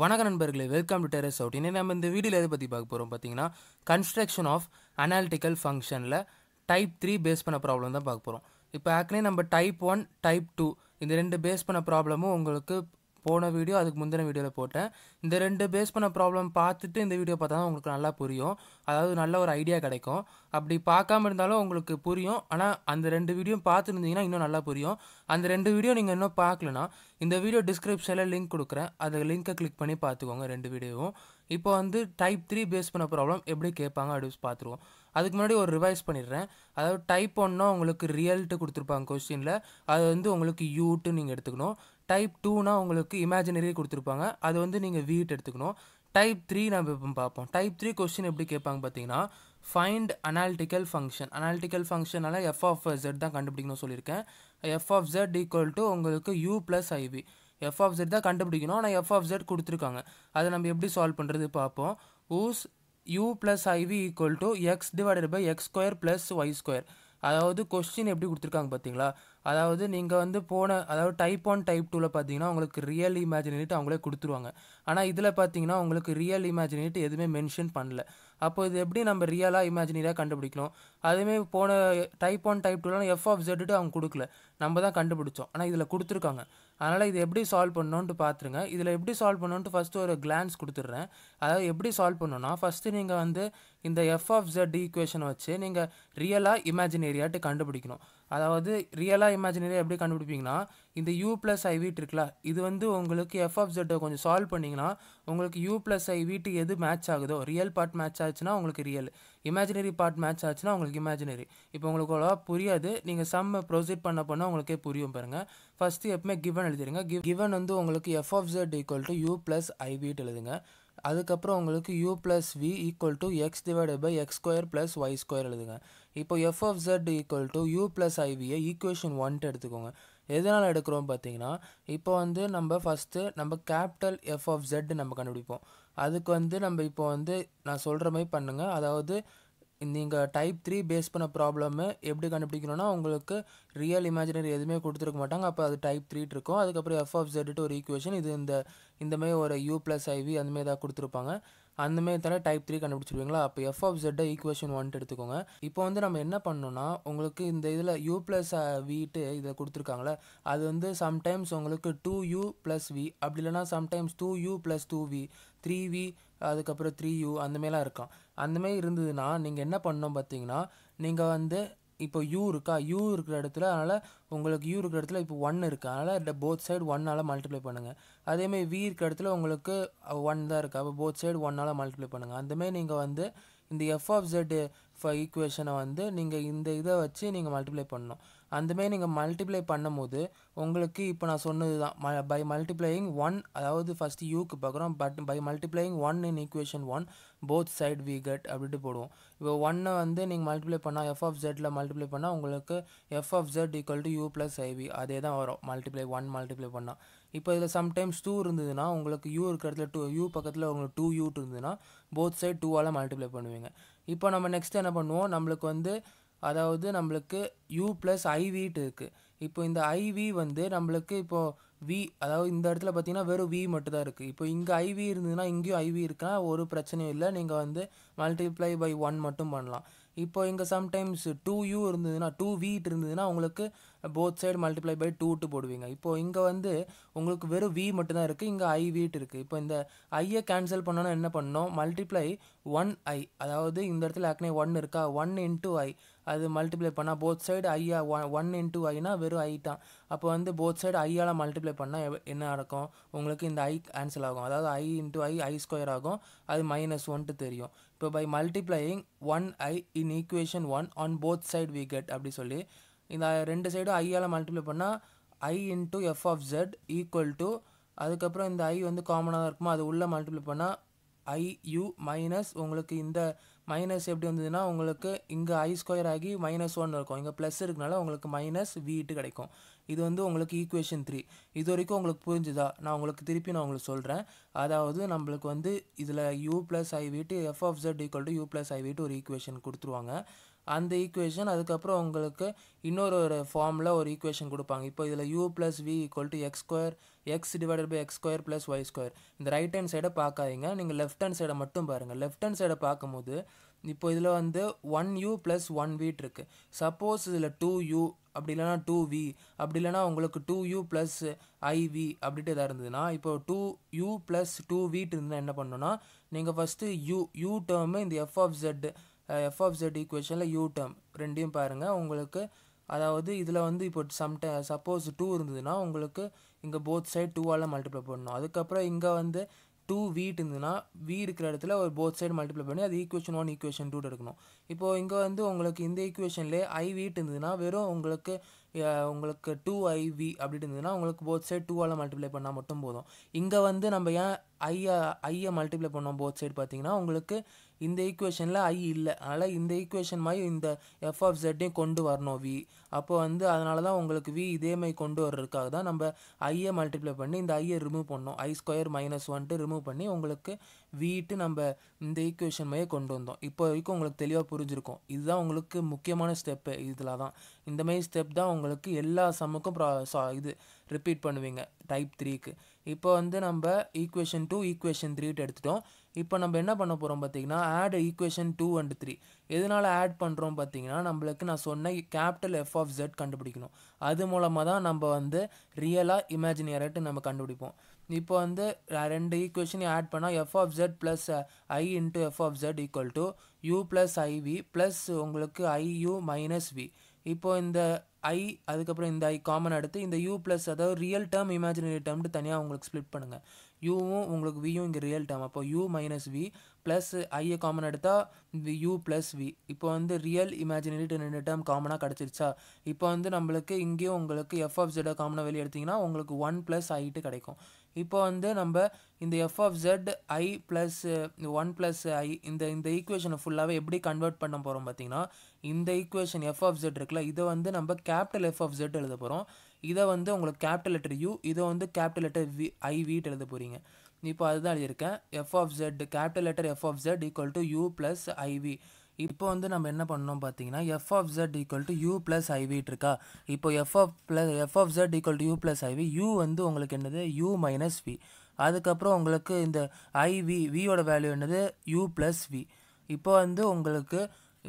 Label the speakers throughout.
Speaker 1: வணக்க நண்பர்களே welcome to terrace out இன்னும் நம்ம இந்த வீடியோவில் எதை பற்றி பார்க்க போகிறோம் பார்த்தீங்கன்னா கன்ஸ்ட்ரக்ஷன் ஆஃப் அனாலிட்டிக்கல் ஃபங்க்ஷனில் டைப் த்ரீ பேஸ் பண்ண ப்ராப்ளம் தான் பார்க்க போகிறோம் இப்போ ஆக்னே நம்ம டைப் ஒன் டைப் டூ இந்த ரெண்டு பேஸ் பண்ண ப்ராப்ளமும் உங்களுக்கு போன வீடியோ அதுக்கு முந்தின வீடியோவில் போட்டேன் இந்த ரெண்டு பேஸ் பண்ண ப்ராப்ளம் பார்த்துட்டு இந்த வீடியோ பார்த்தா தான் உங்களுக்கு நல்லா புரியும் அதாவது நல்ல ஒரு ஐடியா கிடைக்கும் அப்படி பார்க்காம இருந்தாலும் உங்களுக்கு புரியும் ஆனால் அந்த ரெண்டு வீடியோ பார்த்துருந்தீங்கன்னா இன்னும் நல்லா புரியும் அந்த ரெண்டு வீடியோ நீங்கள் இன்னும் பார்க்கலனா இந்த வீடியோ டிஸ்கிரிப்ஷனில் லிங்க் கொடுக்குறேன் அதை லிங்க்கை கிளிக் பண்ணி பார்த்துக்கோங்க ரெண்டு வீடியோவும் இப்போ வந்து டைப் த்ரீ பேஸ் பண்ண ப்ராப்ளம் எப்படி கேட்பாங்க அப்படி பார்த்துருவோம் அதுக்கு முன்னாடி ஒரு ரிவைஸ் பண்ணிடுறேன் அதாவது டைப் ஒன்னா உங்களுக்கு ரியல்ட்டு கொடுத்துருப்பாங்க கொஸ்டினில் அது வந்து உங்களுக்கு யூட்டு நீங்கள் எடுத்துக்கணும் டைப் டூனால் உங்களுக்கு இமேஜினரியே கொடுத்துருப்பாங்க அது வந்து நீங்கள் வீட் எடுத்துக்கணும் டைப் த்ரீ நம்ம இப்போ பார்ப்போம் டைப் த்ரீ கொஸ்டின் எப்படி கேட்பாங்க பார்த்தீங்கன்னா ஃபைண்ட் அனாலிட்டிக்கல் ஃபங்க்ஷன் அனாலிட்டிக்கல் ஃபங்க்ஷனால் எஃப் ஆஃப் ஜெட் தான் கண்டுபிடிக்கணும் சொல்லியிருக்கேன் F of Z equal to உங்களுக்கு U plus I V F of Z தான் கண்டுபிடிக்கணும் ஆனால் எஃப் ஆஃப் ஜெட் கொடுத்துருக்காங்க அதை நம்ம எப்படி சால்வ் பண்ணுறது பார்ப்போம் use U plus I V equal to X divided by X square plus Y square அதாவது கொஸ்டின் எப்படி கொடுத்துருக்காங்க பார்த்தீங்களா அதாவது நீங்கள் வந்து போன அதாவது டைப் ஒன் டைப் டூவில் பார்த்தீங்கன்னா உங்களுக்கு ரியல் இமேஜினேட் அவங்களே கொடுத்துருவாங்க ஆனால் இதில் பார்த்தீங்கன்னா உங்களுக்கு ரியல் இமேஜினேட் எதுவுமே மென்ஷன் பண்ணல அப்போ இது எப்படி நம்ம ரியலாக இமேஜினேட்டாக கண்டுபிடிக்கணும் அதுவுமே போன டைப் ஒன் டைப் டூலாம் எஃப் ஆஃப் ஜெட்டு அவங்க கொடுக்கல நம்ம தான் கண்டுபிடிச்சோம் ஆனால் இதில் கொடுத்துருக்காங்க அதனால் இது எப்படி சால்வ் பண்ணணுன்ட்டு பார்த்துருங்க இதில் எப்படி சால்வ் பண்ணணுன்ட்டு ஃபஸ்ட்டு ஒரு கிளான்ஸ் கொடுத்துட்றேன் அதாவது எப்படி சால்வ் பண்ணோன்னா ஃபஸ்ட்டு நீங்கள் வந்து இந்த எஃப் ஆஃப் ஜெட் ஈக்குவேஷனை வச்சு நீங்கள் ரியலாக இமேஜினேரியாட்டு கண்டுபிடிக்கணும் அதாவது ரியலாக இமேஜினேரியா எப்படி கண்டுபிடிப்பீங்கன்னா இந்த யூ ப்ளஸ் ஐ வீட் இருக்குல்ல இது வந்து உங்களுக்கு எஃப் ஆஃப் ஜெட்டை கொஞ்சம் சால்வ் பண்ணிங்கன்னா உங்களுக்கு யூ ப்ளஸ் ஐ வீட்டு எது மேட்ச் ஆகுதோ ரியல் பார்ட் மேட்ச் ஆச்சுன்னா உங்களுக்கு ரியல் இமேஜினரி பார்ட் மேட்ச் ஆச்சுன்னா உங்களுக்கு இமேஜினரி இப்போ உங்களுக்கு அவ்வளோவா புரியாது நீங்கள் சம் ப்ரொசீட் பண்ண போனால் உங்களுக்கே புரியும் பாருங்கள் ஃபஸ்ட்டு எப்பவுமே கிவன் எழுதிடுங்க கிவ் கிவன் வந்து உங்களுக்கு F of Z equal to U plus I V எழுதுங்க அதுக்கப்புறம் உங்களுக்கு U plus V equal to X divided by X square plus Y square எழுதுங்க இப்போ F of Z equal to U plus ஐவியை equation ஒன்ட்டு எடுத்துக்கோங்க எதனால் எடுக்கிறோம் பார்த்தீங்கன்னா இப்போ வந்து நம்ம ஃபஸ்ட்டு நம்ம கேபிட்டல் எஃப் ஆஃப் ஜெட் நம்ம கண்டுபிடிப்போம் அதுக்கு வந்து நம்ம இப்போ வந்து நான் சொல்கிற மாதிரி பண்ணுங்கள் அதாவது நீங்கள் டைப் த்ரீ பேஸ் பண்ண ப்ராப்ளம் எப்படி கண்டுபிடிக்கணும்னா உங்களுக்கு ரியல் இமேஜினரி எதுவுமே கொடுத்துருக்க மாட்டாங்க அப்போ அது டைப் த்ரீட் இருக்கும் அதுக்கப்புறம் எஃப் ஆஃப் ஜெட்டு ஒரு ஈக்குவேஷன் இது இந்த இந்தமாரி ஒரு யூ ப்ளஸ் ஐவி அந்தமாரி ஏதாவது கொடுத்துருப்பாங்க அந்தமாரி தர டைப் த்ரீ கண்டுபிடிச்சிருவீங்களா அப்போ எஃப் ஆஃப் ஜெட்டை ஈக்குவேஷன் ஒன்ட்டு எடுத்துக்கோங்க இப்போ வந்து நம்ம என்ன பண்ணணும்னா உங்களுக்கு இந்த இதில் யூ ப்ளஸ் விட்டு இதை கொடுத்துருக்காங்களே அது வந்து சம்டைம்ஸ் உங்களுக்கு டூ யூ ப்ளஸ் வி அப்படி இல்லைனா sometimes two U plus two V three V அதுக்கப்புறம் த்ரீ யூ அந்தமாரிலாம் இருக்கான் அந்தமாரி இருந்ததுன்னா நீங்கள் என்ன பண்ணோம் பார்த்தீங்கன்னா நீங்கள் வந்து இப்போ யூ இருக்கா யூ இருக்கிற இடத்துல அதனால் உங்களுக்கு யூ இருக்கிற இடத்துல இப்போ ஒன் இருக்குது அதனால் போத் சைடு ஒன்னால் மல்டிப்ளை பண்ணுங்கள் அதேமாரி வி இருக்கிற இடத்துல உங்களுக்கு ஒன் தான் இருக்குது அப்போ போத் சைடு ஒன்னால் மல்டிப்ளை பண்ணுங்கள் அந்தமாரி நீங்கள் வந்து இந்த எஃப் ஆஃப் ஜெட் ஈக்குவேஷனை வந்து நீங்கள் இந்த இதை வச்சு நீங்கள் மல்டிப்ளை பண்ணணும் அந்தமாரி நீங்கள் மல்டிப்ளை பண்ணும்போது உங்களுக்கு இப்போ நான் சொன்னது தான் ம பை மல்டிப்ளையிங் ஒன் அதாவது ஃபஸ்ட்டு யூக்கு பார்க்குறோம் but by multiplying one in equation one both side we get அப்படின்ட்டு போடுவோம் இப்போ ஒன்னை வந்து நீங்கள் மல்டிப்ளை பண்ணால் எஃப் ஆஃப் ஜெட்டில் மல்டிப்ளை பண்ணால் உங்களுக்கு F of Z equal to U plus I V அதே தான் வரும் மல்டிப்ளை ஒன் மல்டிப்ளை பண்ணால் இப்போ இதில் சம்டைம்ஸ் டூ இருந்ததுன்னா உங்களுக்கு யூ இருக்கிற இடத்துல டூ யூ பக்கத்தில் உங்களுக்கு டூ யூ இருந்ததுன்னா போத் சைட் டூவால் மல்டிப்ளை பண்ணுவீங்க இப்போ நம்ம நெக்ஸ்ட் என்ன பண்ணுவோம் நம்மளுக்கு வந்து அதாவது நம்மளுக்கு யூ ப்ளஸ் ஐவிட்டு இருக்குது இப்போ இந்த ஐவி வந்து நம்மளுக்கு இப்போது வி அதாவது இந்த இடத்துல பார்த்தீங்கன்னா வெறும் வி மட்டும் தான் இருக்குது இப்போ இங்கே ஐவி இருந்ததுன்னா இங்கேயும் ஐவி இருக்குன்னா ஒரு பிரச்சனையும் இல்லை நீங்கள் வந்து மல்டிப்ளை பை ஒன் மட்டும் பண்ணலாம் இப்போ இங்கே சம்டைம்ஸ் டூ யூ இருந்ததுன்னா டூ வீட் இருந்ததுன்னா உங்களுக்கு போத் சைடு மல்டிப்ளை பை டூட்டு போடுவீங்க இப்போது இங்கே வந்து உங்களுக்கு வெறும் வி மட்டும்தான் இருக்குது இங்கே ஐ வீட்டு இருக்குது இப்போ இந்த ஐயை கேன்சல் பண்ணோன்னா என்ன பண்ணோம் மல்டிப்ளை ஒன் ஐ அதாவது இந்த இடத்துல ஆக்னே ஒன் இருக்கா ஒன் இன்டூ ஐ அது மல்டிப்ளை பண்ணால் போத் சைடு ஐயா ஒன் ஒன் இன்டூ ஐனா வெறும் ஐ தான் அப்போ வந்து போத் சைடு ஐயால் மல்டிப்ளை பண்ணால் என்ன நடக்கும் உங்களுக்கு இந்த ஐ கேன்சல் ஆகும் அதாவது ஐ இன்ட்டு ஐ ஐ ஸ்கொயர் ஆகும் அது மைனஸ் ஒன்ட்டு தெரியும் இப்போ by multiplying one I in equation one on both side we get அப்படி சொல்லி இந்த ரெண்டு சைடும் ஐயால் மல்டிப்ளை பண்ணால் I into F of Z equal to அதுக்கப்புறம் இந்த ஐ வந்து காமனாக தான் இருக்குமோ அது உள்ளே மல்டிப்ளை பண்ணால் ஐ யூ மைனஸ் உங்களுக்கு இந்த மைனஸ் எப்படி வந்ததுன்னா உங்களுக்கு இங்கே ஐ ஸ்கொயர் ஆகி மைனஸ் ஒன் இருக்கும் இங்கே ப்ளஸ் இருக்கனால உங்களுக்கு மைனஸ் வீட்டு கிடைக்கும் இது வந்து உங்களுக்கு ஈக்குவேஷன் த்ரீ இது வரைக்கும் உங்களுக்கு புரிஞ்சுதா நான் உங்களுக்கு திருப்பி நான் உங்களுக்கு சொல்கிறேன் அதாவது நம்மளுக்கு வந்து இதில் U plus I V F of Z equal to U plus I V ஒரு ஈக்குவேஷன் கொடுத்துருவாங்க அந்த ஈக்குவேஷன் அதுக்கப்புறம் உங்களுக்கு இன்னொரு ஒரு ஃபார்மில் ஒரு ஈக்குவேஷன் கொடுப்பாங்க இப்போ இதில் U plus V equal to X square X divided by X square plus Y square இந்த ரைட் ஹேண்ட் சைடை பார்க்காதீங்க நீங்கள் லெஃப்ட் ஹேண்ட் சைடை மட்டும் பாருங்கள் லெஃப்ட் ஹேண்ட் சைடை பார்க்கும்போது இப்போ இதில் வந்து ஒன் யூ ப்ளஸ் ஒன் வீட் இருக்குது சப்போஸ் இதில் டூ யூ அப்படி இல்லைனா டூ வி அப்படி இல்லைனா உங்களுக்கு டூ யூ ப்ளஸ் ஐவி அப்படின்ட்டு எதாவது இருந்ததுன்னா இப்போ டூ யூ ப்ளஸ் டூ வீட் இருந்தால் என்ன பண்ணணும்னா நீங்கள் ஃபஸ்ட்டு யூ யூ டேர்மு இந்த F of Z F of Z ஈக்குவேஷனில் யூ டேர்ம் ரெண்டையும் பாருங்கள் உங்களுக்கு அதாவது இதில் வந்து இப்போ சம்ட சப்போஸ் டூ இருந்ததுன்னா உங்களுக்கு இங்கே போத் சைடு டூவால் மல்டிப்ளை பண்ணணும் அதுக்கப்புறம் இங்கே வந்து டூ வீட் இருந்ததுன்னா வீ இருக்கிற இடத்துல ஒரு போத் சைடு மல்டிப்ளை பண்ணி அது ஈக்குவேஷன் ஒன் ஈக்குவேஷன் டூ எடுக்கணும் இப்போது இங்கே வந்து உங்களுக்கு இந்த ஈக்குவேஷன்லேயே ஐ வீட் இருந்ததுன்னா வெறும் உங்களுக்கு உங்களுக்கு டூ ஐ வி அப்படி இருந்ததுன்னா உங்களுக்கு போத் சைடு டூவால் மல்டிப்ளை பண்ணால் மட்டும் போதும் இங்கே வந்து நம்ம ஏன் ஐயா ஐயை மல்டிப்ளை பண்ணோம் போத் சைடு பார்த்தீங்கன்னா உங்களுக்கு இந்த ஈக்குவேஷனில் ஐ இல்லை அதனால் இந்த ஈக்குவேஷன் மாதிரி இந்த எஃப் ஆஃப் ஜெட்டையும் கொண்டு வரணும் வி அப்போ வந்து அதனால தான் உங்களுக்கு வி இதே மாதிரி கொண்டு வர்றதுக்காக தான் நம்ம ஐயை மல்டிப்ளை பண்ணி இந்த ஐயை ரிமூவ் பண்ணோம் ஐ ஸ்கொயர் மைனஸ் ஒன்ட்டு ரிமூவ் பண்ணி உங்களுக்கு வீட்டு நம்ம இந்த ஈக்குவேஷன் மாதிரியே கொண்டு வந்தோம் இப்போ வரைக்கும் உங்களுக்கு தெளிவாக புரிஞ்சிருக்கும் இதுதான் உங்களுக்கு முக்கியமான ஸ்டெப்பு இதில் தான் இந்தமாரி ஸ்டெப் தான் உங்களுக்கு எல்லா சமுக்கும் ப்ரா சா இது ரிப்பீட் பண்ணுவீங்க டைப் த்ரீக்கு இப்போ வந்து நம்ம ஈக்குவேஷன் டூ ஈக்குவேஷன் த்ரீட்டு எடுத்துட்டோம் இப்போ நம்ம என்ன பண்ண போகிறோம் பார்த்தீங்கன்னா add equation two and three எதனால் ஆட் பண்ணுறோம் பார்த்தீங்கன்னா நம்மளுக்கு நான் சொன்ன கேபிட்டல் எஃப் ஆஃப் ஜெட் கண்டுபிடிக்கணும் அது மூலமாக தான் நம்ம வந்து ரியலாக இமேஜினியர்ட்டு நம்ம கண்டுபிடிப்போம் இப்போ வந்து ரெண்டு ஈக்குவேஷனையும் ஆட் பண்ணால் F of Z plus I into F of Z equal to U plus I V plus உங்களுக்கு ஐயு மைனஸ் வி இப்போ இந்த ஐ அதுக்கப்புறம் இந்த ஐ காமன் எடுத்து இந்த யூ ப்ளஸ் அதாவது ரியல் டேர்ம் இமேஜினரி டேர்ம்ட்டு தனியாக உங்களுக்கு ஸ்ப்ளிட் பண்ணுங்கள் யூவும் உங்களுக்கு வியும் இங்கே ரியல் டேர்ம் அப்போ யூ மைனஸ் வி ப்ளஸ் ஐயை காமன் எடுத்தால் யூ ப்ளஸ் வி இப்போ வந்து ரியல் இமேஜினரி ரெண்டு டேர்ம் காமனாக கிடச்சிருச்சா இப்போ வந்து நம்மளுக்கு இங்கேயும் உங்களுக்கு எஃப் ஆஃப் காமனாக வெளியே எடுத்திங்கன்னா உங்களுக்கு ஒன் ப்ளஸ் ஐட்டு கிடைக்கும் இப்போ வந்து நம்ம இந்த F of Z I plus one plus I இந்த இந்த ஈக்குவேஷனை ஃபுல்லாகவே எப்படி கன்வெர்ட் பண்ண போகிறோம் பார்த்தீங்கன்னா இந்த ஈக்குவேஷன் எஃப் ஆஃப் ஜெட் இருக்குல்ல இதை வந்து நம்ம கேபிட்டல் எஃப் ஆஃப் ஜெட் எழுத போகிறோம் இதை வந்து உங்களுக்கு கேபிட்டல் லெட்டர் யூ இதை வந்து கேபிட்டல் லெட்டர் வி ஐ வீட் எழுத போகிறீங்க இப்போ அதுதான் எழுதியிருக்கேன் F of Z capital letter F of Z equal to U plus I V இப்போ வந்து நம்ம என்ன பண்ணோம் பார்த்தீங்கன்னா F of Z equal to U plus ஐவிட் இருக்கா இப்போ F of plus F of Z equal to U plus I V U வந்து உங்களுக்கு என்னது யூ மைனஸ் வி அதுக்கப்புறம் உங்களுக்கு இந்த ஐவி வியோட வேல்யூ என்னது யூ ப்ளஸ் வி இப்போ வந்து உங்களுக்கு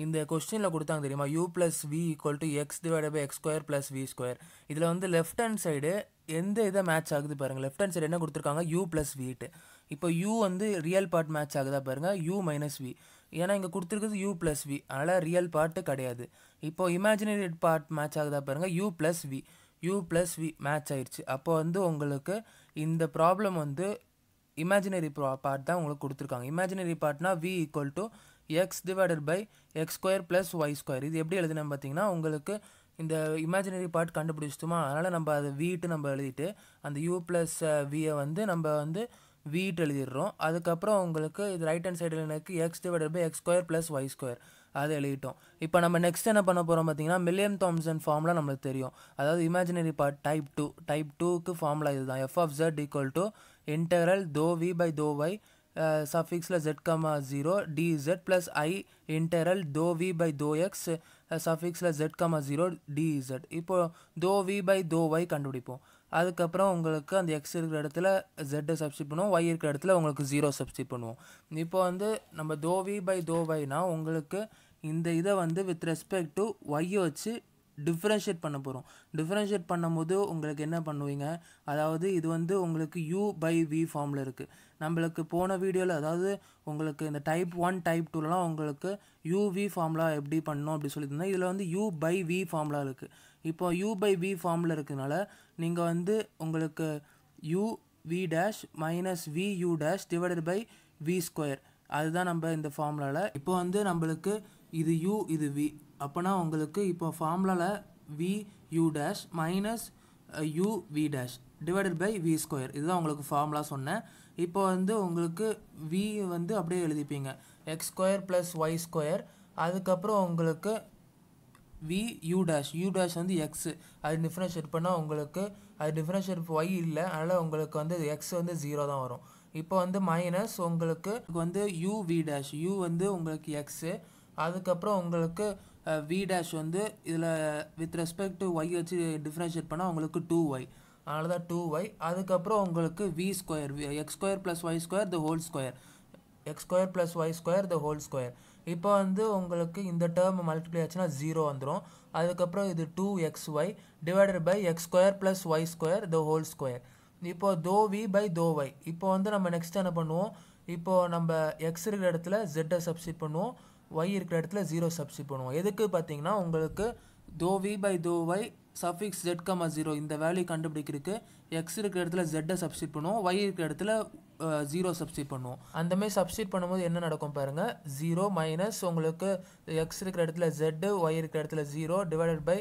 Speaker 1: இந்த கொஸ்டினில் கொடுத்தாங்க தெரியுமா U plus V equal to X divide by X square plus V square இதில் வந்து லெஃப்ட் ஹேண்ட் சைடு எந்த இதை மேட்ச் ஆகுது பாருங்கள் லெஃப்ட் ஹேண்ட் சைடு என்ன கொடுத்துருக்காங்க யூ ப்ளஸ் வீட்டு இப்போ யூ வந்து ரியல் பார்ட் மேட்ச் ஆகுதா பாருங்கள் யூ மைனஸ் வி ஏன்னா இங்கே கொடுத்துருக்குறது யூ ப்ளஸ் வி அதனால் ரியல் பார்ட்டு கிடையாது இப்போது இமேஜினரி பார்ட் மேட்ச் ஆகுதா பாருங்கள் U plus V U plus V match ஆயிடுச்சு அப்போ வந்து உங்களுக்கு இந்த ப்ராப்ளம் வந்து இமேஜினரி ப்ரா பார்ட் தான் உங்களுக்கு கொடுத்துருக்காங்க இமேஜினரி பார்ட்னா V equal to X divided by X square plus Y square இது எப்படி எழுதுனா பார்த்தீங்கன்னா உங்களுக்கு இந்த இமேஜினரி பார்ட் கண்டுபிடிச்சிட்டுமா அதனால் நம்ம அதை வீட்டு நம்ம எழுதிட்டு அந்த யூ ப்ளஸ் வியை வந்து நம்ம வந்து வீட்டு எழுதிடுறோம் அதுக்கப்புறம் உங்களுக்கு இது ரைட் ஹேண்ட் சைடில் எனக்கு X divided by X square plus Y square அதை எழுதிட்டோம் இப்போ நம்ம நெக்ஸ்ட் என்ன பண்ண போகிறோம் பார்த்தீங்கன்னா மில்லியம் தாம்சன் ஃபார்ம்லாம் நம்மளுக்கு தெரியும் அதாவது imaginary part type two type டூக்கு ஃபார்முலா இதுதான் F of Z equal to integral தோ வி பை தோ ஒய் சஃபிக்ஸில் Z comma zero D Z plus I integral தோ வி பை தோ X சஃபிக்ஸில் Z comma zero D Z இப்போது தோ V by தோ ஒய் கண்டுபிடிப்போம் அதுக்கப்புறம் உங்களுக்கு அந்த எக்ஸ் இருக்கிற இடத்துல ஜெட்டை சப்ஸ்டி பண்ணுவோம் ஒய் இருக்கிற இடத்துல உங்களுக்கு ஜீரோ சப்ஸ்டி பண்ணுவோம் இப்போ வந்து நம்ம தோவி பை தோவைனா உங்களுக்கு இந்த இதை வந்து வித் ரெஸ்பெக்ட் டு ஒய்யை வச்சு டிஃப்ரென்ஷியேட் பண்ண போகிறோம் டிஃப்ரென்ஷியேட் பண்ணும்போது உங்களுக்கு என்ன பண்ணுவீங்க அதாவது இது வந்து உங்களுக்கு யூ பை வி ஃபார்மில் இருக்குது நம்மளுக்கு போன வீடியோவில் அதாவது உங்களுக்கு இந்த டைப் ஒன் டைப் டூலலாம் உங்களுக்கு யூவி ஃபார்முலா எப்படி பண்ணணும் அப்படி சொல்லியிருந்தேன் இதில் வந்து யூ பை வி ஃபார்முலா இருக்குது இப்போ யூ பை வி ஃபார்மில் இருக்கிறதுனால நீங்கள் வந்து உங்களுக்கு U V dash minus V U dash divided by V square அதுதான் நம்ம இந்த ஃபார்முலாவில் இப்போ வந்து நம்மளுக்கு இது யூ இது வி அப்போனா உங்களுக்கு இப்போ ஃபார்முலாவில் V U dash minus U V dash divided by V square இதுதான் உங்களுக்கு ஃபார்முலா சொன்னேன் இப்போ வந்து உங்களுக்கு வி வந்து அப்படியே எழுதிப்பீங்க X square plus Y square அதுக்கப்புறம் உங்களுக்கு V U dash U dash வந்து எக்ஸு அது டிஃப்ரென்ஷியேட் பண்ணால் உங்களுக்கு அது டிஃப்ரென்ஷியேட் ஒய் இல்லை அதனால் உங்களுக்கு வந்து எக்ஸ் வந்து ஜீரோ தான் வரும் இப்போ வந்து மைனஸ் உங்களுக்கு வந்து யூ வி டேஷ் யூ வந்து உங்களுக்கு எக்ஸு அதுக்கப்புறம் உங்களுக்கு வி டேஷ் வந்து இதில் வித் ரெஸ்பெக்ட் டு ஒய் வச்சு டிஃப்ரென்ஷியேட் பண்ணால் உங்களுக்கு டூ ஒய் அதனால தான் டூ ஒய் அதுக்கப்புறம் உங்களுக்கு V square X square plus Y square the whole square X square plus Y square the whole square இப்போ வந்து உங்களுக்கு இந்த டேர்ம் மல்டிப்ளை ஆச்சுன்னா ஜீரோ வந்துடும் அதுக்கப்புறம் இது two X Y divided by X square plus Y square the whole square இப்போ தோ வி பை தோ ஒய் இப்போ வந்து நம்ம நெக்ஸ்ட் என்ன பண்ணுவோம் இப்போது நம்ம எக்ஸ் இருக்கிற இடத்துல ஜெட்டை சப்ஸ்டிட் பண்ணுவோம் ஒய் இருக்கிற இடத்துல ஜீரோ சப்ஸ்டிட் பண்ணுவோம் எதுக்கு பார்த்தீங்கன்னா உங்களுக்கு தோ வி பை தோ Y suffix Z comma zero இந்த வேல்யூ கண்டுபிடிக்கிறதுக்கு எக்ஸ் இருக்கிற இடத்துல ஜெட்டை சப்ஸ்டிட் பண்ணுவோம் ஒய் இருக்கிற இடத்துல ஜீரோ சப்ஸ்டிட் பண்ணுவோம் அந்தமாரி சப்ஸ்டிட் பண்ணும்போது என்ன நடக்கும் பாருங்கள் ஜீரோ மைனஸ் உங்களுக்கு எக்ஸ் இருக்கிற இடத்துல ஜெட்டு ஒய் இருக்கிற இடத்துல ஜீரோ டிவைடட் பை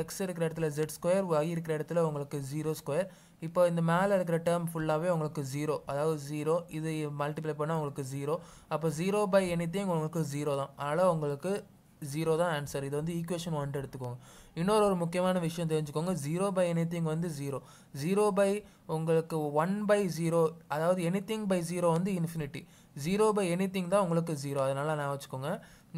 Speaker 1: எக்ஸ் இருக்கிற இடத்துல ஜெட் ஸ்கொயர் ஒய் இருக்கிற இடத்துல உங்களுக்கு ஜீரோ ஸ்கொயர் இப்போ இந்த மேலே இருக்கிற டேர்ம் ஃபுல்லாகவே உங்களுக்கு ஜீரோ அதாவது ஜீரோ இது மல்டிப்ளை பண்ணால் உங்களுக்கு ஜீரோ அப்போ ஜீரோ பை எனி உங்களுக்கு ஜீரோ தான் அதனால் உங்களுக்கு ஜீரோ தான் ஆன்சர் இது வந்து ஈக்குவேஷன் ஒன்ட்டு எடுத்துக்கோங்க இன்னொரு ஒரு முக்கியமான விஷயம் தெரிஞ்சுக்கோங்க ஜீரோ பை எனி திங் வந்து ஜீரோ ஜீரோ பை உங்களுக்கு ஒன் பை ஜீரோ அதாவது எனி திங் பை ஜீரோ வந்து infinity zero by anything தான் உங்களுக்கு ஜீரோ அதனால் நான் வச்சுக்கோங்க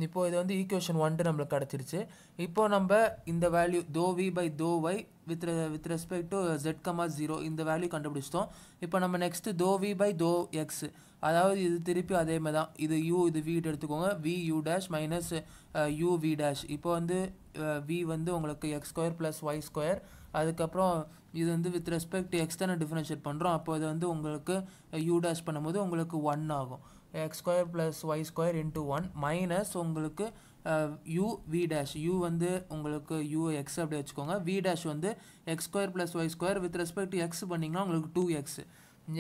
Speaker 1: இப்போ இது வந்து ஈக்குவேஷன் ஒன்ட்டு நம்மளுக்கு கிடச்சிருச்சு இப்போ நம்ம இந்த வேல்யூ தோ வி பை தோ Y with with respect to Z comma zero இந்த வேல்யூ கண்டுபிடிச்சிட்டோம் இப்போ நம்ம நெக்ஸ்ட்டு தோ வி பை தோ எக்ஸ் அதாவது இது திருப்பி அதே மாதிரி தான் இது யூ இது வீடு எடுத்துக்கோங்க V U dash minus U V dash இப்போ வந்து வி uh, வந்து உங்களுக்கு X square plus Y square அதுக்கப்புறம் இது வந்து வித் ரெஸ்பெக்ட் எக்ஸ் தானே டிஃப்ரென்ஷியேட் பண்ணுறோம் அப்போ இது வந்து உங்களுக்கு யூ uh, டேஷ் பண்ணும்போது உங்களுக்கு ஒன் ஆகும் X square plus Y square into one minus உங்களுக்கு யூ வி டேஷ் யூ வந்து உங்களுக்கு யூ எக்ஸ் அப்படி வச்சுக்கோங்க வி டேஷ் வந்து X square plus Y square with respect X பண்ணிங்கன்னா உங்களுக்கு டூ எக்ஸ்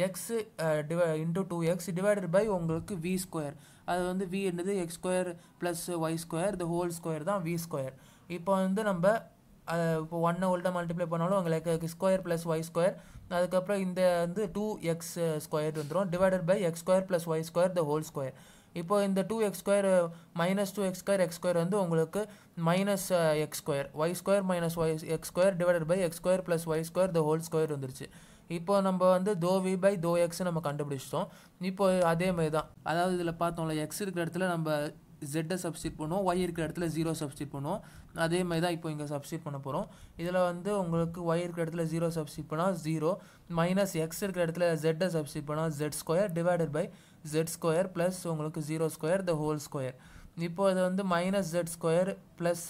Speaker 1: எக்ஸு டிவை into two X divided by உங்களுக்கு வி ஸ்கொயர் அது வந்து வி என்னது X square plus Y square இந்த ஹோல் ஸ்கொயர் தான் வி ஸ்கொயர் இப்போ வந்து நம்ம இப்போ ஒன்னை உள்ள மல்டிப்ளை பண்ணாலும் உங்களுக்கு ஸ்கொயர் ப்ளஸ் ஒய் ஸ்கொயர் அதுக்கப்புறம் இந்த வந்து டூ எக்ஸ் ஸ்கொயர் வந்துடும் divided by X square plus Y square the whole square இப்போ இந்த two X square minus two X square X square வந்து உங்களுக்கு minus X square Y square minus Y X square divided by X square plus Y square the whole square வந்துருச்சு இப்போ நம்ம வந்து தோ V by தோ எக்ஸ் நம்ம கண்டுபிடிச்சிட்டோம் இப்போ அதே மாதிரி தான் அதாவது இதில் பார்த்தோம்ல எக்ஸ் இருக்கிற இடத்துல நம்ம ஜெட்டை சப்ஸ்டியூட் பண்ணுவோம் ஒய் இருக்கிற இடத்துல ஜீரோ சப்ஸ்டியூட் பண்ணுவோம் அதே மாதிரி தான் இப்போ இங்கே சப்ஸ்டியூட் பண்ண போகிறோம் இதில் வந்து உங்களுக்கு ஒய் இருக்கிற இடத்துல ஜீரோ சப்ஸ்டியூட் பண்ணால் ஜீரோ மைனஸ் எக்ஸ் இருக்கிற இடத்துல ஜெட்டை சப்ஸ்டியூட் பண்ணால் Z square divided by Z square plus உங்களுக்கு zero square the whole square இப்போ இது வந்து minus Z square plus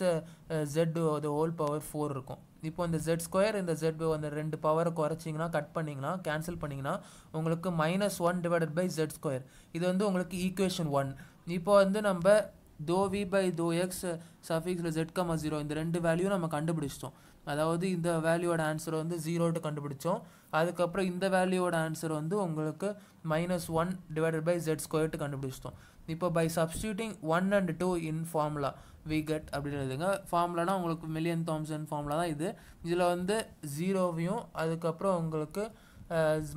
Speaker 1: Z the whole power four இருக்கும் இப்போ இந்த ஜெட் ஸ்கொயர் இந்த ஜெட் அந்த ரெண்டு பவரை குறைச்சிங்கன்னா கட் பண்ணிங்கன்னா கேன்சல் பண்ணிங்கன்னா உங்களுக்கு minus one divided by Z square இது வந்து உங்களுக்கு ஈக்குவேஷன் ஒன் இப்போ வந்து நம்ம தோ வி பை தோ எக்ஸ் சஃபிக்ஸில் ஜெட் கம்மா ஜீரோ இந்த ரெண்டு வேல்யூ நம்ம கண்டுபிடிச்சிட்டோம் அதாவது இந்த வேல்யூவோட ஆன்சரை வந்து ஜீரோட்டு கண்டுபிடிச்சோம் அதுக்கப்புறம் இந்த வேல்யூவோட ஆன்சர் வந்து உங்களுக்கு minus one divided by Z squared கண்டுபிடிச்சிட்டோம் இப்போ by substituting one and two in formula we get அப்படின்னு எழுதுங்க ஃபார்முலானா உங்களுக்கு மில்லியன் தாம்சன் ஃபார்முலா தான் இது இதில் வந்து ஜீரோவையும் அதுக்கப்புறம் உங்களுக்கு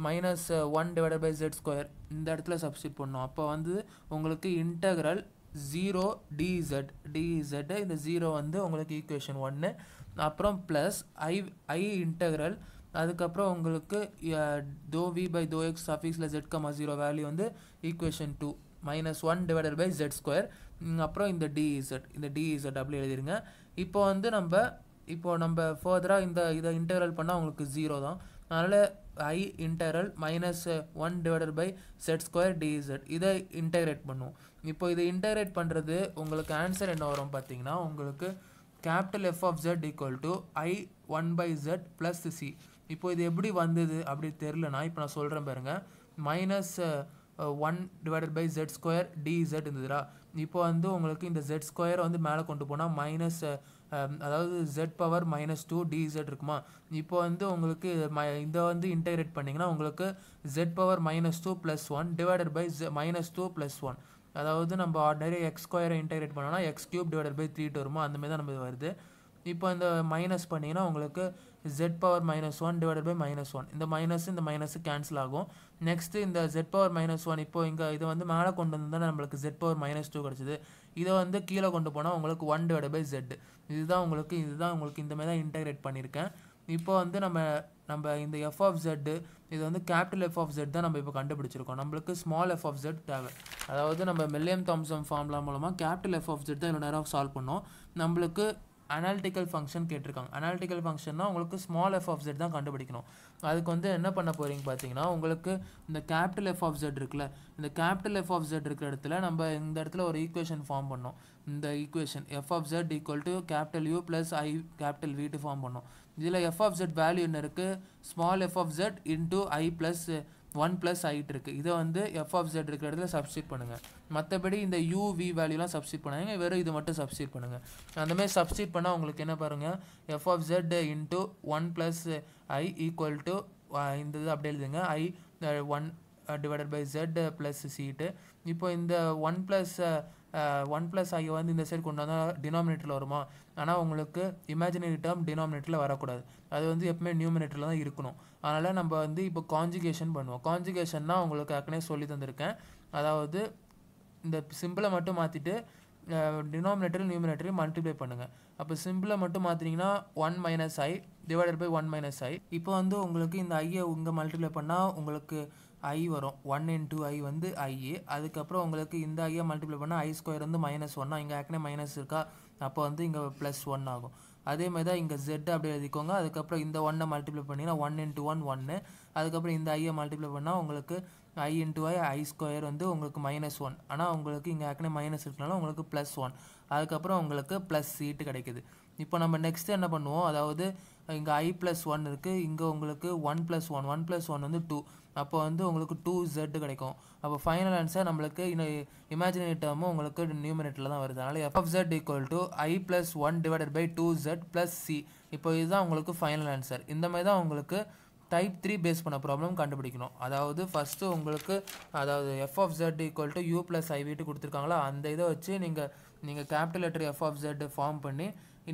Speaker 1: minus one divide by Z square இந்த இடத்துல சப்ஸ்டியூட் பண்ணோம் அப்போ வந்து உங்களுக்கு இன்டகரல் ஜீரோ டிஇசட் டிஇசட்டு இந்த ஜீரோ வந்து உங்களுக்கு ஈக்குவேஷன் ஒன்று அப்புறம் ப்ளஸ் ஐ ஐ இன்டகரல் அதுக்கப்புறம் உங்களுக்கு தோ வி பை தோ எக்ஸ் ஆஃபீஸில் ஜெட் கமா ஜீரோ வேல்யூ வந்து equation two minus one divided by Z square அப்புறம் இந்த டிஇசட் இந்த டிஇசட் அப்படி எழுதிருங்க இப்போ வந்து நம்ம இப்போது நம்ம ஃபர்தராக இந்த இதை இன்டர்வல் பண்ணால் உங்களுக்கு ஜீரோ தான் அதனால் I integral minus one divided by Z square D Z இதை இன்டகிரேட் பண்ணுவோம் இப்போ இதை இன்டகிரேட் பண்ணுறது உங்களுக்கு ஆன்சர் என்ன வரும் பார்த்தீங்கன்னா உங்களுக்கு capital F of Z equal to I one by Z plus C இப்போ இது எப்படி வந்தது அப்படி தெரிலனா இப்போ நான் சொல்கிறேன் பாருங்கள் minus one divided by Z square D Z இருந்ததுடா இப்போ வந்து உங்களுக்கு இந்த ஜெட் ஸ்கொயர் வந்து மேலே கொண்டு போனால் மைனஸ் அதாவது Z power minus two D Z இருக்குமா இப்போ வந்து உங்களுக்கு இதை வந்து இன்டகிரேட் பண்ணிங்கன்னா உங்களுக்கு Z power minus two plus one divided by minus two plus one அதாவது நம்ம ஆர்டினரி எக்ஸ் ஸ்கொயரை இன்டகிரேட் பண்ணோம்னா X cube divided by three two வருமோ அந்த மாதிரி தான் நமக்கு வருது இப்போ இந்த மைனஸ் பண்ணிங்கன்னா உங்களுக்கு Z power minus one divided by minus one இந்த மைனஸ் இந்த மைனஸ் கேன்சல் ஆகும் நெக்ஸ்ட்டு இந்த ஜெட் பவர் மைனஸ் ஒன் இப்போது இங்கே இதை வந்து மேலே கொண்டு வந்தால் நம்மளுக்கு ஜெட் பவர் மைனஸ் டூ கிடச்சிது இதை வந்து கீழே கொண்டு போனால் உங்களுக்கு ஒன் டிவைட் பை ஜெட் இதுதான் உங்களுக்கு இதுதான் உங்களுக்கு இந்த மாதிரி தான் இன்டகிரேட் பண்ணியிருக்கேன் இப்போ வந்து நம்ம நம்ம இந்த எஃப் ஆஃப் ஜெட்டு இது வந்து கேபிட்டல் எஃப் ஆஃப் ஜெட் தான் நம்ம இப்போ கண்டுபிடிச்சிருக்கோம் நம்மளுக்கு ஸ்மால் எஃப் ஆஃப் ஜெட் தேவை அதாவது நம்ம மில்லியம் தாம்சம் ஃபார்ம்லாம் மூலமாக கேபிட்டல் எஃப் ஆஃப் ஜெட் தான் இவ்வளோ நேரம் சால்வ் பண்ணோம் நம்மளுக்கு அனாலிட்டிக்கல் ஃபங்க்ஷன் கேட்டிருக்காங்க அனாலிட்டிக்கல் ஃபங்க்ஷன்னா உங்களுக்கு ஸ்மால் எஃப் ஆஃப் ஜெட் தான் கண்டுபிடிக்கணும் அதுக்கு வந்து என்ன பண்ண போகிறீங்க பார்த்தீங்கன்னா உங்களுக்கு இந்த கேபிட்டல் எஃப் ஆஃப் ஜெட் இருக்குல்ல இந்த கேபிட்டல் எஃப் ஆஃப் ஜெட் இருக்கிற இடத்துல நம்ம இந்த இடத்துல ஒரு ஈக்குவேஷன் ஃபார்ம் பண்ணோம் இந்த equation F of Z equal to capital U plus I capital V form பண்ணோம் இதில் எஃப் ஆஃப் ஜெட் வேல்யூ என்ன இருக்குது small F of Z into I plus one plus ஆகிட்டு இருக்குது இதை வந்து எஃப் ஆஃப் ஜெட் இருக்கிற இடத்துல சப்ஸ்டியூட் பண்ணுங்கள் மற்றபடி இந்த யூ வி வேல்யூலாம் சப்ஸ்டியூட் பண்ணாங்க வெறும் இது மட்டும் சப்ஸ்டியூட் பண்ணுங்கள் அந்தமாதிரி சப்ஸ்டியூட் பண்ணால் உங்களுக்கு என்ன பாருங்கள் F of Z into one plus I equal to இந்த இது அப்படி எழுதுங்க I one divided by Z plus C இப்போ இந்த ஒன் ப்ளஸ் ஒன் ப்ளஸ் ஆகி வந்து இந்த சைடு கொண்டு வந்தால் டினாமினேட்டரில் வருமா ஆனால் உங்களுக்கு இமேஜினரி டேர்ம் டினாமினேட்டரில் வரக்கூடாது அது வந்து எப்பவுமே நியூமினேட்டரில் தான் இருக்கணும் அதனால் நம்ம வந்து இப்போ காஞ்சுகேஷன் பண்ணுவோம் காஞ்சுகேஷன்னா உங்களுக்கு ஏற்கனவே சொல்லி தந்திருக்கேன் அதாவது இந்த சிம்பிளை மட்டும் மாற்றிட்டு டினாமினேட்டர் நியூமினேட்டரி மல்டிப்ளை பண்ணுங்கள் அப்போ சிம்பிளை மட்டும் மாற்றினீங்கன்னா one minus I divided by one minus I இப்போ வந்து உங்களுக்கு இந்த ஐயை இங்கே மல்டிப்ளை பண்ணால் உங்களுக்கு ஐ வரும் ஒன் இன் டூ ஐ வந்து ஐ அதுக்கப்புறம் உங்களுக்கு இந்த ஐயை மல்டிப்ளை பண்ணால் ஐ ஸ்கொயர் வந்து மைனஸ் ஒன்னா இங்கே ஏற்கனவே மைனஸ் இருக்கா அப்போ வந்து இங்கே ப்ளஸ் ஒன் ஆகும் அதே மாதிரி தான் இங்கே ஜெட் அப்படி எழுதிக்கோங்க அதுக்கப்புறம் இந்த ஒன்னை மல்டிப்ளை பண்ணிங்கன்னா ஒன் இன்ட்டு ஒன் ஒன்று அதுக்கப்புறம் இந்த ஐயை மல்டிப்ளை பண்ணால் உங்களுக்கு ஐ இன்ட்டு ஐ ஐ ஸ்கொயர் வந்து உங்களுக்கு மைனஸ் ஒன் ஆனால் உங்களுக்கு இங்கே ஏற்கனவே மைனஸ் இருக்கனால உங்களுக்கு ப்ளஸ் ஒன் அதுக்கப்புறம் உங்களுக்கு ப்ளஸ் சீட்டு கிடைக்குது இப்போ நம்ம நெக்ஸ்ட் என்ன பண்ணுவோம் அதாவது இங்கே ஐ ப்ளஸ் ஒன் இருக்குது இங்கே உங்களுக்கு one plus one one plus one வந்து டூ அப்போ வந்து உங்களுக்கு டூ ஜெட் கிடைக்கும் அப்போ ஃபைனல் ஆன்சர் நம்மளுக்கு இன்னும் இமேஜினரி டேர்மும் உங்களுக்கு நியூமினேட்டில் தான் வருது அதனால் F Z equal to I plus one divided by two Z plus C இப்போ இதுதான் உங்களுக்கு ஃபைனல் ஆன்சர் இந்த மாதிரி தான் உங்களுக்கு டைப் த்ரீ பேஸ் பண்ண ப்ராப்ளம் கண்டுபிடிக்கணும் அதாவது ஃபஸ்ட்டு உங்களுக்கு அதாவது F of Z equal to U plus ஐவிட்டு கொடுத்துருக்காங்களா அந்த இதை வச்சு நீங்கள் நீங்கள் capital letter F of Z form பண்ணி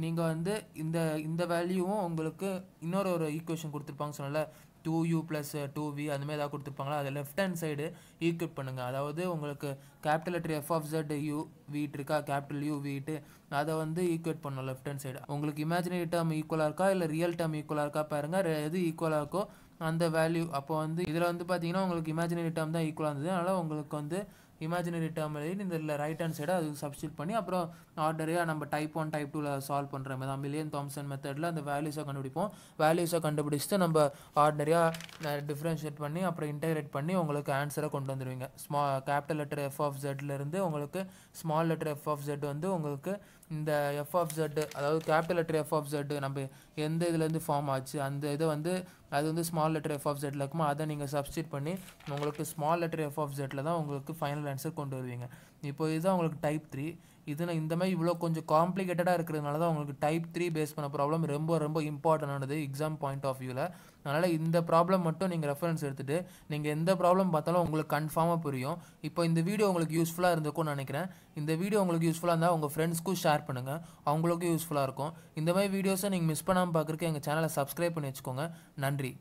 Speaker 1: நீங்கள் வந்து இந்த இந்த வேல்யூவும் உங்களுக்கு இன்னொரு ஒரு ஈக்குவேஷன் கொடுத்துருப்பாங்க சொன்னால two U plus two V அந்த மாதிரி ஏதாவது கொடுத்துருப்பாங்களோ அதை லெஃப்ட் ஹேண்ட் சைடு ஈக்குவேட் பண்ணுங்கள் அதாவது உங்களுக்கு capital letter F of Z U வீட் இருக்கா கேபிட்டல் யூ வீட்டு அதை வந்து ஈக்குவேட் பண்ணணும் லெஃப்ட் ஹேண்ட் சைடு உங்களுக்கு இமேஜினரி டேர்ம் ஈக்குவலாக இருக்கா இல்லை ரியல் டேர்ம் ஈக்குவலாக இருக்கா பாருங்கள் எது ஈக்குவலாக இருக்கோ அந்த வேல்யூ அப்போ வந்து இதில் வந்து பார்த்தீங்கன்னா உங்களுக்கு இமேஜினரி டேர்ம் தான் ஈக்குவலாக இருந்தது அதனால் உங்களுக்கு வந்து இமேஜினரி டேர்ம் இந்த ரைட் ஹேண்ட் சைடை அது சப்ஸ்டியூட் பண்ணி அப்புறம் ஆர்டரையாக நம்ம டைப் ஒன் டைப் டூவில் சால்வ் பண்ணுற மாதிரி தான் மில்லியன் தாம்சன் மெத்தடில் அந்த வேல்யூஸை கண்டுபிடிப்போம் வேல்யூஸை கண்டுபிடிச்சிட்டு நம்ம ஆர்டரையாக டிஃப்ரென்ஷியேட் பண்ணி அப்புறம் இன்டெகிரேட் பண்ணி உங்களுக்கு ஆன்சரை கொண்டு வந்துடுவீங்க ஸ்மா கேபிட்டல் லெட்டர் எஃப் ஆஃப் ஜெட்லேருந்து உங்களுக்கு small letter F of Z வந்து உங்களுக்கு இந்த எஃப் ஆஃப் ஜெட்டு அதாவது capital letter F of Z நம்ம எந்த இதுலேருந்து ஃபார்ம் ஆச்சு அந்த இதை வந்து அது வந்து ஸ்மால் லெட்டர் எஃப் ஆஃப் ஜெட்டில் இருக்குமோ அதை நீங்கள் சப்ஸ்டியூட் பண்ணி உங்களுக்கு ஸ்மால் லெட்டர் எஃப் ஆஃப் ஜெட்டில் தான் உங்களுக்கு ஃபைனல் ஆன்சர் கொண்டு வருவீங்க இப்போ இதுதான் உங்களுக்கு டைப் த்ரீ இதில் இந்த மாதிரி இவ்வளோ கொஞ்சம் காம்ப்ளிகேட்டடாக இருக்கிறதுனால தான் உங்களுக்கு டைப் த்ரீ பேஸ் பண்ண ப்ராப்ளம் ரொம்ப ரொம்ப இம்பார்ட்டண்டானது எக்ஸாம் பாயிண்ட் ஆஃப் வியூவில் அதனால் இந்த ப்ராப்ளம் மட்டும் நீங்கள் ரெஃபரன்ஸ் எடுத்துகிட்டு நீங்கள் எந்த ப்ராப்ளம் பார்த்தாலும் உங்களுக்கு கன்ஃபார்மாக புரியும் இப்போ இந்த வீடியோ உங்களுக்கு யூஸ்ஃபுல்லாக இருந்திருக்கும் நினைக்கிறேன் இந்த வீடியோ உங்களுக்கு யூஸ்ஃபுல்லாக இருந்தால் உங்கள் ஃப்ரெண்ட்ஸ்க்கும் ஷேர் பண்ணுங்கள் அவங்களுக்கும் யூஸ்ஃபுல்லாக இருக்கும் இந்த மாதிரி வீடியோஸை நீங்கள் மிஸ் பண்ணாமல் பார்க்குறக்கு எங்கள் சேனலை சப்ஸ்கிரைப் பண்ணி வச்சுக்கோங்க நன்றி